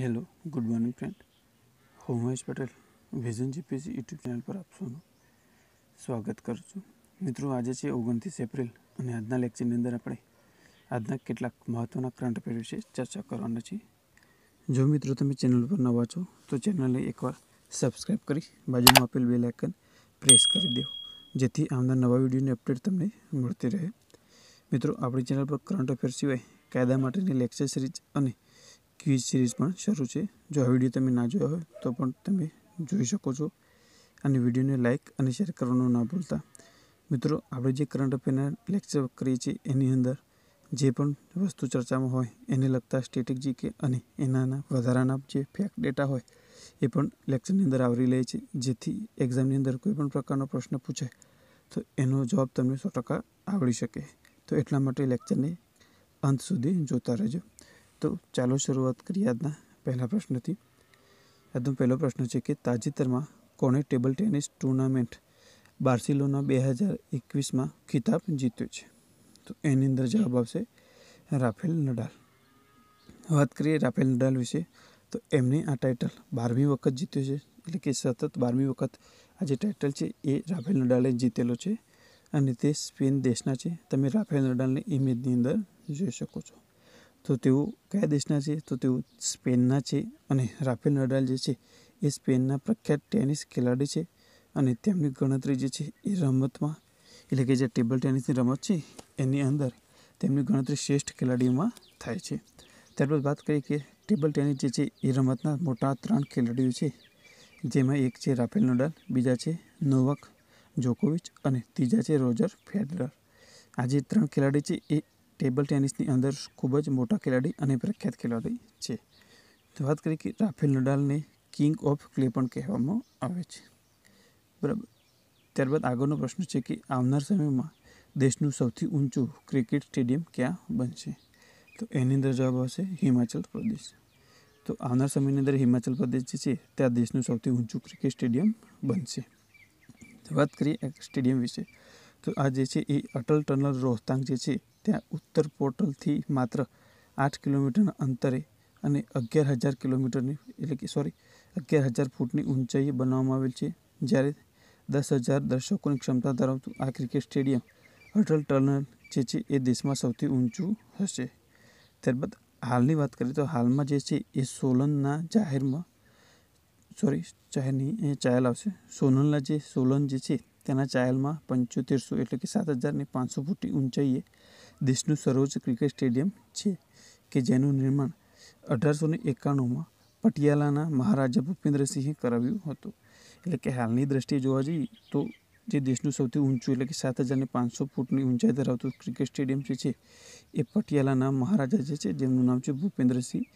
hello good morning friend હું Mahesh Patel vision GPC YouTube channel પર આપ સ્વાગત કરું છું મિત્રો આજે છે ઓગણત્રીસ એપ્રિલ અને આજના લેક્ચરની અંદર આપણે આજના કેટલાક મહત્ત્વના કરંટ અફેર વિશે ચર્ચા કરવાના છીએ જો મિત્રો તમે ચેનલ પર નવા છો તો ચેનલને એકવાર સબસ્ક્રાઈબ કરી બાજુમાં આપેલ બે લાઇકન પ્રેસ કરી દો જેથી આમના નવા વિડીયોની અપડેટ તમને મળતી રહે મિત્રો આપણી ચેનલ પર કરંટ અફેર સિવાય કાયદા માટેની લેક્ચર સિરીઝ અને ક્વિઝ સિરીઝ પણ શરૂ છે જો આ વિડીયો તમે ના જોયો હોય તો પણ તમે જોઈ શકો છો અને વિડીયોને લાઇક અને શેર કરવાનું ના ભૂલતા મિત્રો આપણે જે કરંટ અફેરના લેક્ચર કરીએ છીએ એની અંદર જે પણ વસ્તુ ચર્ચામાં હોય એને લગતા સ્ટેટિકજી કે અને એનાના વધારાના જે ફેક્ટ ડેટા હોય એ પણ લેક્ચરની અંદર આવરી લે છે જેથી એક્ઝામની અંદર કોઈ પણ પ્રકારનો પ્રશ્ન પૂછે તો એનો જવાબ તમને સો ટકા આવડી શકે તો એટલા માટે લેક્ચરને અંત સુધી જોતા રહેજો તો ચાલો શરૂઆત કરીએ આજના પહેલા પ્રશ્નથી આજનો પહેલો પ્રશ્ન છે કે તાજેતરમાં કોણે ટેબલ ટેનિસ ટુર્નામેન્ટ બાર્સિલોના બે હજાર એકવીસમાં ખિતાબ જીત્યો છે તો એની અંદર જવાબ આવશે રાફેલ નડાલ વાત કરીએ રાફેલ નડાલ વિશે તો એમને આ ટાઇટલ બારમી વખત જીત્યો છે એટલે કે સતત બારમી વખત આ જે ટાઇટલ છે એ રાફેલ નડાલે જીતેલો છે અને તે સ્પેન દેશના છે તમે રાફેલ નડાલને ઇમેજની અંદર જોઈ શકો છો તો તેઓ કયા દેશના છે તો તેઓ સ્પેનના છે અને રાફેલ નડાલ જે છે એ સ્પેનના પ્રખ્યાત ટેનિસ ખેલાડી છે અને તેમની ગણતરી જે છે એ રમતમાં એટલે કે જે ટેબલ ટેનિસની રમત છે એની અંદર તેમની ગણતરી શ્રેષ્ઠ ખેલાડીઓમાં થાય છે ત્યારબાદ વાત કરીએ કે ટેબલ ટેનિસ જે છે એ રમતના મોટા ત્રણ ખેલાડીઓ છે જેમાં એક છે રાફેલ નડાલ બીજા છે નોવક જોકોવિચ અને ત્રીજા છે રોજર ફેડરર આ જે ત્રણ ખેલાડી છે એ ટેબલ ટેનિસની અંદર ખૂબ જ મોટા ખેલાડી અને પ્રખ્યાત ખેલાડી છે તો વાત કરીએ કે રાફેલ નડાલને કિંગ ઓફ ક્લે પણ કહેવામાં આવે છે બરાબર ત્યારબાદ આગળનો પ્રશ્ન છે કે આવનાર સમયમાં દેશનું સૌથી ઊંચું ક્રિકેટ સ્ટેડિયમ ક્યાં બનશે તો એની અંદર જવાબ આવશે હિમાચલ પ્રદેશ તો આવનાર સમયની અંદર હિમાચલ પ્રદેશ જે છે ત્યાં દેશનું સૌથી ઊંચું ક્રિકેટ સ્ટેડિયમ બનશે વાત કરીએ સ્ટેડિયમ વિશે તો આ જે છે એ અટલ ટનલ રોહતાંગ જે છે ત્યાં ઉત્તર પોર્ટલથી માત્ર આઠ કિલોમીટરના અંતરે અને અગિયાર હજાર કિલોમીટરની એટલે કે સોરી અગિયાર હજાર ફૂટની ઊંચાઈએ બનાવવામાં આવેલ છે જ્યારે દસ હજાર દર્શકોની ક્ષમતા ધરાવતું આ ક્રિકેટ સ્ટેડિયમ અટલ ટનલ જે છે એ દેશમાં સૌથી ઊંચું હશે ત્યારબાદ હાલની વાત કરીએ તો હાલમાં જે છે એ સોલનના જાહેરમાં સોરી જાહેરની ચાયલ આવશે સોલનના જે સોલન જે છે તેના ચાયલમાં પંચોતેરસો એટલે કે સાત હજારની પાંચસો ફૂટની ઊંચાઈએ દેશનું સર્વોચ્ચ ક્રિકેટ સ્ટેડિયમ છે કે જેનું નિર્માણ અઢારસો ને એકાણુંમાં પટિયાલાના મહારાજા ભૂપેન્દ્રસિંહે કરાવ્યું હતું એટલે કે હાલની દૃષ્ટિએ જોવા જઈએ તો જે દેશનું સૌથી ઊંચું એટલે કે સાત હજારને પાંચસો ફૂટની ઊંચાઈ ધરાવતું ક્રિકેટ સ્ટેડિયમ જે છે એ પટિયાલાના મહારાજા જે છે જેમનું નામ છે ભૂપેન્દ્રસિંહ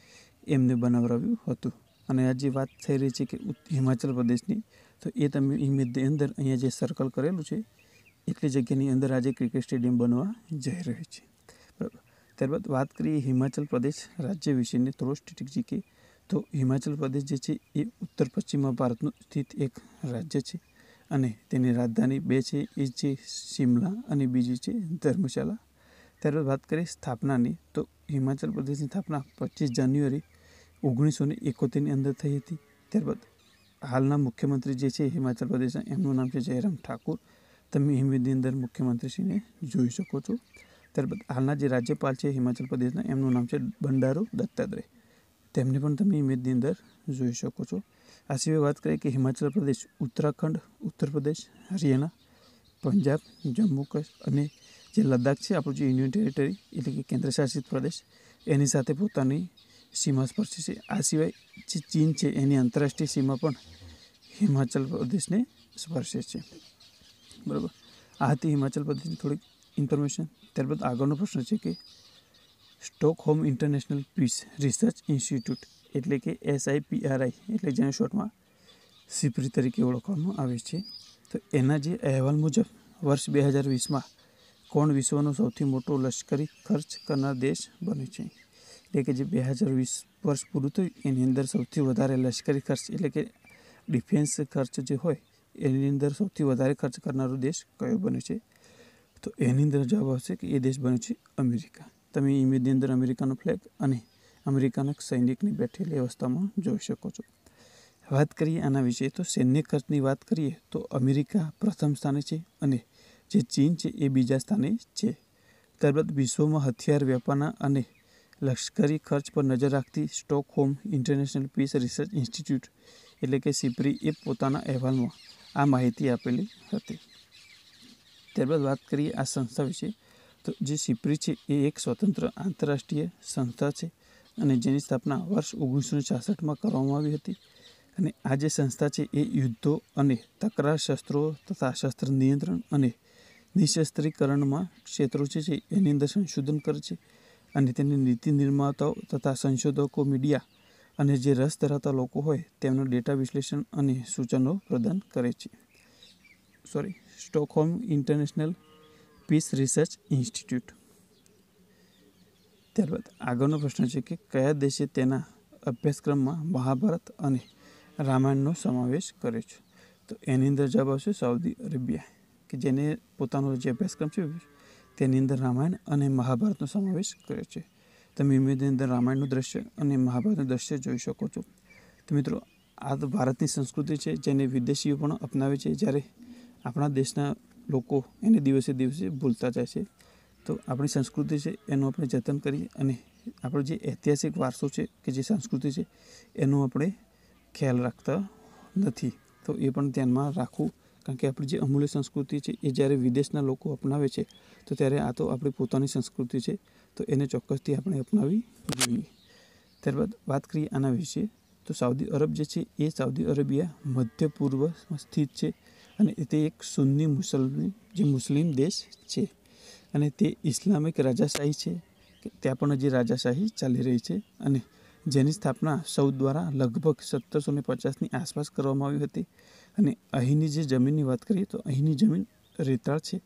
એમને બનાવરાવ્યું હતું અને આજે વાત થઈ રહી છે કે હિમાચલ પ્રદેશની તો એ તમે ઇમેજની અંદર અહીંયા જે સર્કલ કરેલું છે એટલી જગ્યાની અંદર આજે ક્રિકેટ સ્ટેડિયમ બનવા જઈ રહ્યું છે બરાબર ત્યારબાદ વાત કરીએ હિમાચલ પ્રદેશ રાજ્ય વિશેની થોડો સ્ટેટિક કે તો હિમાચલ પ્રદેશ જે છે એ ઉત્તર પશ્ચિમમાં ભારતનું સ્થિત એક રાજ્ય છે અને તેની રાજધાની બે છે એ છે શિમલા અને બીજી છે ધર્મશાલા ત્યારબાદ વાત કરીએ સ્થાપનાની તો હિમાચલ પ્રદેશની સ્થાપના પચીસ જાન્યુઆરી ઓગણીસો ને એકોતેરની અંદર થઈ હતી ત્યારબાદ હાલના મુખ્યમંત્રી જે છે હિમાચલ પ્રદેશના એમનું નામ છે જયરામ ઠાકુર તમે હિન્દીની અંદર મુખ્યમંત્રીશ્રીને જોઈ શકો છો ત્યારબાદ હાલના જે રાજ્યપાલ છે હિમાચલ પ્રદેશના એમનું નામ છે બંડારો દત્તાત્રેય તેમને પણ તમે હિમેદની અંદર જોઈ શકો છો આ સિવાય વાત કરીએ કે હિમાચલ પ્રદેશ ઉત્તરાખંડ ઉત્તર પ્રદેશ હરિયાણા પંજાબ જમ્મુ કાશ્મીર અને જે લદ્દાખ છે આપણું જે યુનિયન ટેરિટરી એટલે કે કેન્દ્રશાસિત પ્રદેશ એની સાથે પોતાની સીમા સ્પર્શી છે આ સિવાય જે ચીન છે એની આંતરરાષ્ટ્રીય સીમા પણ હિમાચલ પ્રદેશને સ્પર્શે છે બરાબર આ હતી હિમાચલ પ્રદેશની થોડીક ઇન્ફોર્મેશન ત્યારબાદ આગળનો પ્રશ્ન છે કે Stockholm international peace research institute એટલે કે એસઆઈપીઆરઆઈ એટલે જેને શોર્ટમાં સિપરી તરીકે ઓળખવામાં આવે છે તો એના જે અહેવાલ મુજબ વર્ષ બે હજાર વીસમાં કોણ વિશ્વનો સૌથી મોટો લશ્કરી ખર્ચ કરનાર દેશ બન્યો છે એટલે કે જે બે હજાર વીસ વર્ષ પૂરું થયું એની અંદર સૌથી વધારે લશ્કરી ખર્ચ એટલે કે ડિફેન્સ ખર્ચ જે હોય એની અંદર સૌથી વધારે ખર્ચ કરનારો દેશ કયો બન્યો છે તો એની અંદર જવાબ આવશે કે એ દેશ બન્યો છે અમેરિકા તમે ઇમેજની અંદર અમેરિકાનો ફ્લેગ અને અમેરિકાના સૈનિકની બેઠેલી અવસ્થામાં જોઈ શકો છો વાત કરીએ આના વિશે તો સૈન્ય ખર્ચની વાત કરીએ તો અમેરિકા પ્રથમ સ્થાને છે અને જે ચીન છે એ બીજા સ્થાને છે ત્યારબાદ વિશ્વમાં હથિયાર વ્યાપારના અને લશ્કરી ખર્ચ પર નજર રાખતી Stockholm international peace research institute એટલે કે સિપ્રી એ પોતાના અહેવાલમાં આ માહિતી આપેલી હતી ત્યારબાદ વાત કરીએ આ સંસ્થા વિશે તો જે સિપ્રી છે એ એક સ્વતંત્ર આંતરરાષ્ટ્રીય સંસ્થા છે અને જેની સ્થાપના વર્ષ ઓગણીસો છાસઠમાં કરવામાં આવી હતી અને આ જે સંસ્થા છે એ યુદ્ધો અને તકરાર શસ્ત્રો તથા શસ્ત્ર નિયંત્રણ અને નિશસ્ત્રીકરણમાં ક્ષેત્રો છે એની અંદર સંશોધન કરે છે અને તેની નીતિ નિર્માતાઓ તથા સંશોધકો મીડિયા અને જે રસ ધરાવતા લોકો હોય તેમનું ડેટા વિશ્લેષણ અને સૂચનો પ્રદાન કરે છે sorry Stockholm international peace research institute ત્યારબાદ આગળનો પ્રશ્ન છે કે કયા દેશે તેના અભ્યાસક્રમમાં મહાભારત અને રામાયણનો સમાવેશ કરે છે તો એની અંદર જવાબ આવશે સાઉદી અરેબિયા કે જેને પોતાનો જે અભ્યાસક્રમ છે તેની અંદર રામાયણ અને મહાભારતનો સમાવેશ કરે છે તમે મેદની અંદર રામાયણનું દૃશ્ય અને મહાભારતનું દૃશ્ય જોઈ શકો છો તો મિત્રો આ તો ભારતની સંસ્કૃતિ છે જેને વિદેશીઓ પણ અપનાવે છે જ્યારે આપણા દેશના લોકો એને દિવસે દિવસે ભૂલતા જાય છે તો આપણી સંસ્કૃતિ છે એનું આપણે જતન કરી અને આપણો જે ઐતિહાસિક વારસો છે કે જે સંસ્કૃતિ છે એનો આપણે ખ્યાલ રાખતા નથી તો એ પણ ધ્યાનમાં રાખવું કારણ કે આપણી જે અમૂલ્ય સંસ્કૃતિ છે એ જ્યારે વિદેશના લોકો અપનાવે છે તો ત્યારે આ તો આપણી પોતાની સંસ્કૃતિ છે તો એને ચોક્કસથી આપણે અપનાવી જોઈએ ત્યારબાદ વાત કરીએ આના વિશે તો સાઉદી અરબ જે છે એ સાઉદી અરેબિયા મધ્ય પૂર્વમાં સ્થિત છે અને તે એક સુન્ની મુસલમાન જે મુસ્લિમ દેશ છે અને તે ઇસ્લામિક રાજાશાહી છે ત્યાં પણ હજી રાજાશાહી ચાલી રહી છે અને જેની સ્થાપના સૌ દ્વારા લગભગ સત્તરસો ને પચાસની આસપાસ કરવામાં આવી હતી અને અહીંની જે જમીનની વાત કરીએ તો અહીંની જમીન રેતાળ છે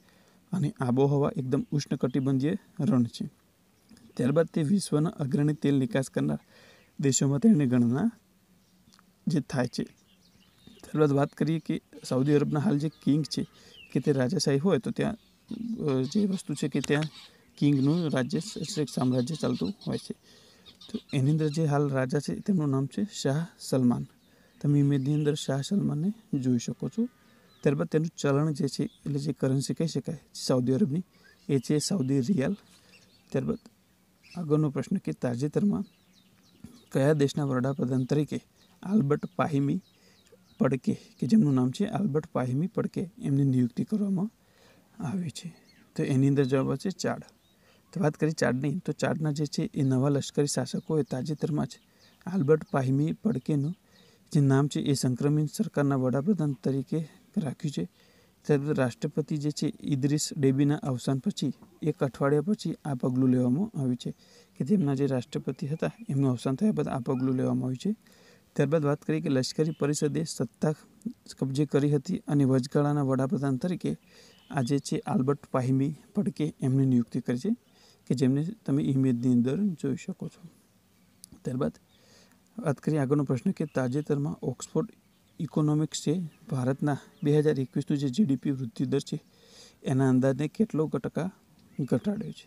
અને આબોહવા એકદમ ઉષ્ણકટિબંધીય રણ છે ત્યારબાદ તે વિશ્વના અગ્રણી તેલ નિકાસ કરનાર દેશોમાં તેની ગણના જે થાય છે ત્યારબાદ વાત કરીએ કે સાઉદી અરબના હાલ જે કિંગ છે કે તે રાજાશાહી હોય તો ત્યાં જે વસ્તુ છે કે ત્યાં કિંગનું રાજ્ય સામ્રાજ્ય ચાલતું હોય છે તો એની અંદર જે હાલ રાજા છે તેમનું નામ છે શાહ સલમાન તમે ઇમેજની અંદર શાહ સલમાનને જોઈ શકો છો ત્યારબાદ તેનું ચલણ જે છે એટલે જે કરન્સી કહી શકાય સાઉદી અરબની એ છે સાઉદી રિયાલ ત્યારબાદ આગળનો પ્રશ્ન કે તાજેતરમાં કયા દેશના વડાપ્રધાન તરીકે આલ્બર્ટ પાહિમી પડકે કે જેમનું નામ છે આલ્બર્ટ પાહિમી પડકે એમની નિયુક્તિ કરવામાં આવી છે તો એની અંદર જવાબ છે ચાડ વાત કરી ચાડની તો ચાડના જે છે એ નવા લશ્કરી શાસકોએ તાજેતરમાં જ આલ્બર્ટ પાહિમી પડકેનું જે નામ છે એ સંક્રમિત સરકારના વડાપ્રધાન તરીકે રાખ્યું છે ત્યારબાદ રાષ્ટ્રપતિ જે છે ઇદ્રિસ ડેબીના અવસાન પછી એક અઠવાડિયા પછી આ પગલું લેવામાં આવ્યું છે કે તેમના જે રાષ્ટ્રપતિ હતા એમનું અવસાન થયા બાદ આ પગલું લેવામાં આવ્યું છે ત્યારબાદ વાત કરી કે લશ્કરી પરિષદે સત્તા કબજે કરી હતી અને વચગાળાના વડાપ્રધાન તરીકે આજે છે આલ્બર્ટ પાહિમી પડકે એમની નિયુક્તિ કરી છે કે જેમને તમે ઇમેજની અંદર જોઈ શકો છો ત્યારબાદ વાત કરીએ આગળનો પ્રશ્ન કે તાજેતરમાં ઓક્સફોર્ડ ઇકોનોમિક્સે ભારતના બે હજાર એકવીસનું જે જીડીપી વૃદ્ધિ દર છે એના અંદાજને કેટલો ટકા ઘટાડ્યો છે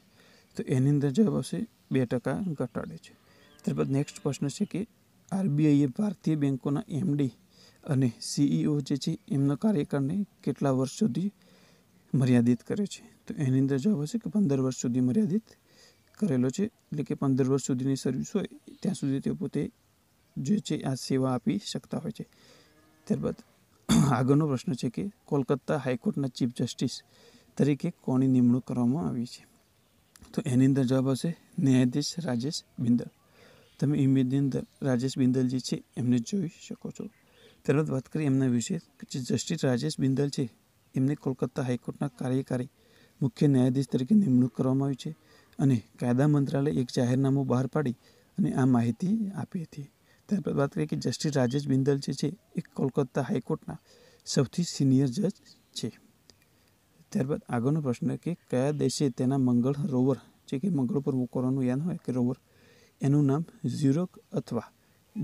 તો એની અંદર જવાબ આવશે બે ટકા ઘટાડ્યો છે ત્યારબાદ નેક્સ્ટ પ્રશ્ન છે કે આરબીઆઈએ ભારતીય બેંકોના એમડી અને સીઈઓ જે છે એમના કાર્યકાળને કેટલા વર્ષ સુધી મર્યાદિત કરે છે તો એની અંદર જવાબ હશે કે પંદર વર્ષ સુધી મર્યાદિત કરેલો છે એટલે કે પંદર વર્ષ સુધીની સર્વિસ હોય ત્યાં સુધી તે પોતે જે છે આ સેવા આપી શકતા હોય છે ત્યારબાદ આગળનો પ્રશ્ન છે કે કોલકાતા હાઈકોર્ટના ચીફ જસ્ટિસ તરીકે કોની નિમણૂક કરવામાં આવી છે તો એની અંદર જવાબ હશે ન્યાયાધીશ રાજેશ બિંદલ તમે ઇમેજની અંદર રાજેશ બિંદલ જે છે એમને જોઈ શકો છો ત્યારબાદ વાત કરીએ એમના વિશે કે જે જસ્ટિસ રાજેશ બિંદલ છે એમની કોલકાતા હાઈકોર્ટના કાર્યકારી મુખ્ય ન્યાયાધીશ તરીકે નિમણૂક કરવામાં આવી છે અને કાયદા મંત્રાલય એક જાહેરનામું બહાર પાડી અને આ માહિતી આપી હતી ત્યારબાદ વાત કરીએ કે જસ્ટિસ રાજેશ બિંદલ જે છે એ કોલકાતા હાઈકોર્ટના સૌથી સિનિયર જજ છે ત્યારબાદ આગળનો પ્રશ્ન કે કયા દેશે તેના મંગળ રોવર જે કે મંગળ પર મૂકવાનું યાન હોય કે રોવર એનું નામ ઝીરોક અથવા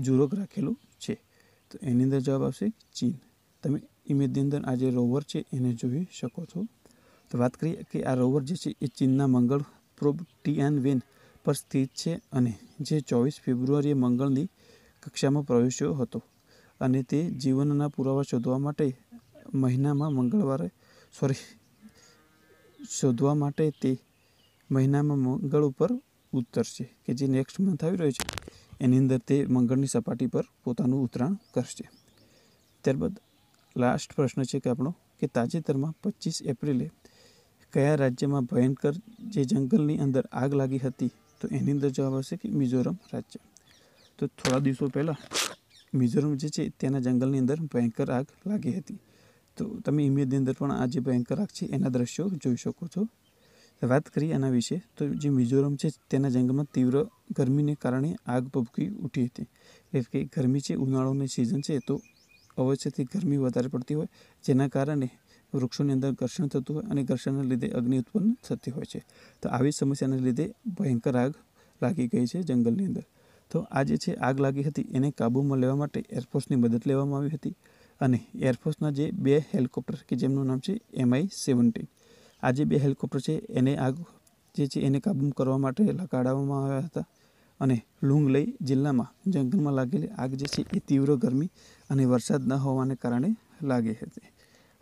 જુરોક રાખેલું છે તો એની અંદર જવાબ આવશે ચીન તમે ઇમેજની અંદર આ જે રોવર છે એને જોઈ શકો છો તો વાત કરીએ કે આ રોવર જે છે એ ચીનના મંગળ પ્રોબ ટી વેન પર સ્થિત છે અને જે ચોવીસ ફેબ્રુઆરીએ મંગળની કક્ષામાં પ્રવેશ્યો હતો અને તે જીવનના પુરાવા શોધવા માટે મહિનામાં મંગળવારે સોરી શોધવા માટે તે મહિનામાં મંગળ ઉપર ઉતરશે કે જે નેક્સ્ટ મંથ આવી રહ્યો છે એની અંદર તે મંગળની સપાટી પર પોતાનું ઉતરાણ કરશે ત્યારબાદ લાસ્ટ પ્રશ્ન છે કે આપણો કે તાજેતરમાં પચીસ એપ્રિલે કયા રાજ્યમાં ભયંકર જે જંગલની અંદર આગ લાગી હતી તો એની અંદર જવાબ આવશે કે મિઝોરમ રાજ્ય તો થોડા દિવસો પહેલાં મિઝોરમ જે છે તેના જંગલની અંદર ભયંકર આગ લાગી હતી તો તમે ઇમેજની અંદર પણ આ જે ભયંકર આગ છે એના દ્રશ્યો જોઈ શકો છો વાત કરીએ એના વિશે તો જે મિઝોરમ છે તેના જંગલમાં તીવ્ર ગરમીને કારણે આગ ભભૂકી ઉઠી હતી એટલે કે ગરમી છે ઉનાળોની સિઝન છે તો અવશ્યથી ગરમી વધારે પડતી હોય જેના કારણે વૃક્ષોની અંદર ઘર્ષણ થતું હોય અને ઘર્ષણના લીધે અગ્નિ ઉત્પન્ન થતી હોય છે તો આવી સમસ્યાને લીધે ભયંકર આગ લાગી ગઈ છે જંગલની અંદર તો આ જે છે આગ લાગી હતી એને કાબૂમાં લેવા માટે એરફોર્સની મદદ લેવામાં આવી હતી અને એરફોર્સના જે બે હેલિકોપ્ટર કે જેમનું નામ છે એમઆઈ સેવન્ટીન આ જે બે હેલિકોપ્ટર છે એને આગ જે છે એને કાબૂ કરવા માટે લગાડવામાં આવ્યા હતા અને લુંગલઈ જિલ્લામાં જંગલમાં લાગેલી આગ જે છે એ તીવ્ર ગરમી અને વરસાદ ન હોવાને કારણે લાગી હતી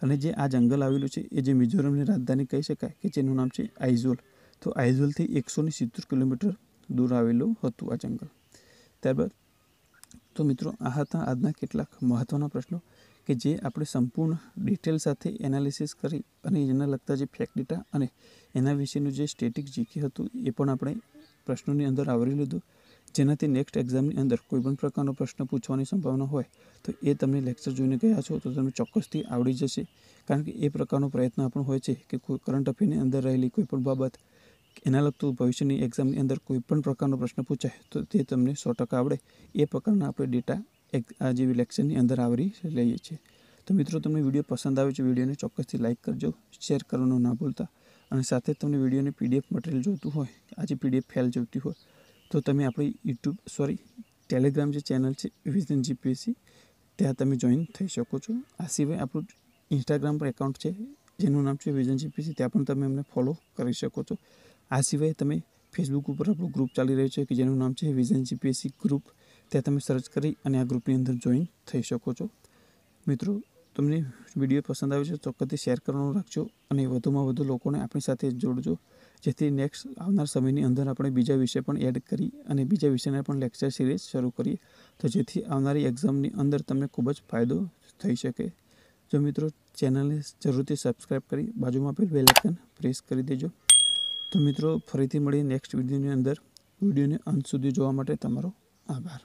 અને જે આ જંગલ આવેલું છે એ જે મિઝોરમની રાજધાની કહી શકાય કે જેનું નામ છે આઇઝોલ તો આઇઝોલથી એકસો ને સિત્તેર કિલોમીટર દૂર આવેલું હતું આ જંગલ ત્યારબાદ તો મિત્રો આ હતા આજના કેટલાક મહત્ત્વના પ્રશ્નો કે જે આપણે સંપૂર્ણ ડિટેલ સાથે એનાલિસિસ કરી અને એના લગતા જે ફેક ડેટા અને એના વિશેનું જે સ્ટેટિક જીકે હતું એ પણ આપણે પ્રશ્નોની અંદર આવરી લીધું જેનાથી નેક્સ્ટ એક્ઝામની અંદર કોઈ પણ પ્રકારનો પ્રશ્ન પૂછવાની સંભાવના હોય તો એ તમે લેક્ચર જોઈને ગયા છો તો તમને ચોક્કસથી આવડી જશે કારણ કે એ પ્રકારનો પ્રયત્ન આપણો હોય છે કે કોઈ કરંટ અફેરની અંદર રહેલી કોઈપણ બાબત એના લગતું ભવિષ્યની એક્ઝામની અંદર કોઈપણ પ્રકારનો પ્રશ્ન પૂછાય તો તે તમને સો ટકા આવડે એ પ્રકારના આપણે ડેટા એક આ જેવી લેક્ચરની અંદર આવરી લઈએ છીએ તો મિત્રો તમને વિડીયો પસંદ આવે છે વિડીયોને ચોક્કસથી લાઇક કરજો શેર કરવાનું ના ભૂલતા અને સાથે તમને વિડીયોને પીડીએફ મટીરિયલ જોતું હોય આજે પીડીએફ ફેલ જોઈતી હોય તો તમે આપણી યુટ્યુબ સોરી ટેલિગ્રામ જે ચેનલ છે વિઝન જીપીએસસી ત્યાં તમે જોઈન થઈ શકો છો આ સિવાય આપણું ઇન્સ્ટાગ્રામ પર એકાઉન્ટ છે જેનું નામ છે વિઝન જીપીએસસી ત્યાં પણ તમે અમને ફોલો કરી શકો છો આ સિવાય તમે ફેસબુક ઉપર આપણું ગ્રુપ ચાલી રહ્યું છે કે જેનું નામ છે વિઝન જીપીએસસી ગ્રુપ ત્યાં તમે સર્ચ કરી અને આ ગ્રુપની અંદર જોઈન થઈ શકો છો મિત્રો તમને વિડીયો પસંદ આવે છે ચોક્કસથી શેર કરવાનું રાખજો અને વધુમાં વધુ લોકોને આપણી સાથે જોડજો જેથી નેક્સ્ટ આવનાર સમયની અંદર આપણે બીજા વિષય પણ એડ કરી અને બીજા વિષયના પણ લેક્ચર સિરીઝ શરૂ કરીએ તો જેથી આવનારી એક્ઝામની અંદર તમને ખૂબ જ ફાયદો થઈ શકે જો મિત્રો ચેનલને જરૂરથી સબસ્ક્રાઈબ કરી બાજુમાં આપેલ બેલ આઇકન પ્રેસ કરી દેજો તો મિત્રો ફરીથી મળીએ નેક્સ્ટ વિડીયોની અંદર વિડીયોને અંત સુધી જોવા માટે તમારો આભાર